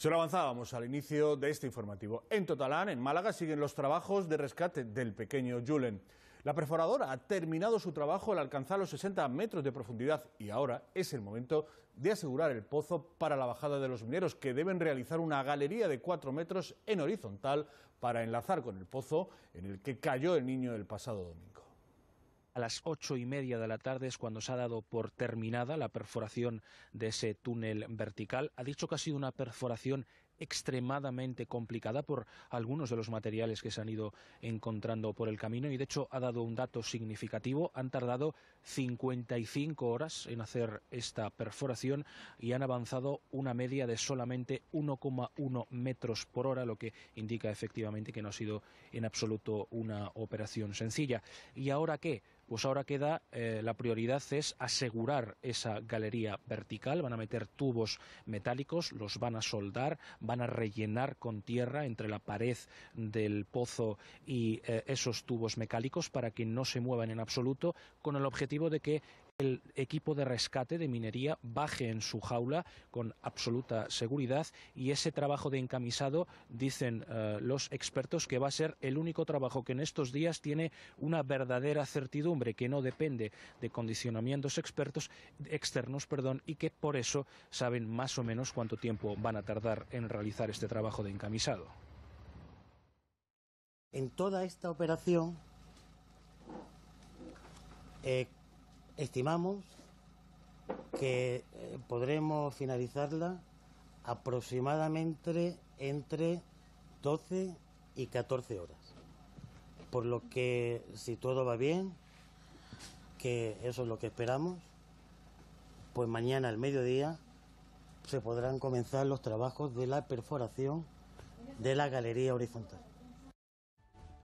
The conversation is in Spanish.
Se avanzábamos al inicio de este informativo. En Totalán, en Málaga, siguen los trabajos de rescate del pequeño Julen. La perforadora ha terminado su trabajo al alcanzar los 60 metros de profundidad y ahora es el momento de asegurar el pozo para la bajada de los mineros, que deben realizar una galería de 4 metros en horizontal para enlazar con el pozo en el que cayó el niño el pasado domingo a las ocho y media de la tarde es cuando se ha dado por terminada la perforación de ese túnel vertical. Ha dicho que ha sido una perforación extremadamente complicada por algunos de los materiales que se han ido encontrando por el camino y de hecho ha dado un dato significativo. Han tardado 55 horas en hacer esta perforación y han avanzado una media de solamente 1,1 metros por hora, lo que indica efectivamente que no ha sido en absoluto una operación sencilla. ¿Y ahora qué? pues ahora queda eh, la prioridad es asegurar esa galería vertical, van a meter tubos metálicos, los van a soldar, van a rellenar con tierra entre la pared del pozo y eh, esos tubos metálicos para que no se muevan en absoluto, con el objetivo de que el equipo de rescate de minería baje en su jaula con absoluta seguridad y ese trabajo de encamisado, dicen eh, los expertos, que va a ser el único trabajo que en estos días tiene una verdadera certidumbre, que no depende de condicionamientos expertos, externos perdón, y que por eso saben más o menos cuánto tiempo van a tardar en realizar este trabajo de encamisado. En toda esta operación eh, Estimamos que eh, podremos finalizarla aproximadamente entre 12 y 14 horas. Por lo que, si todo va bien, que eso es lo que esperamos, pues mañana al mediodía se podrán comenzar los trabajos de la perforación de la galería horizontal.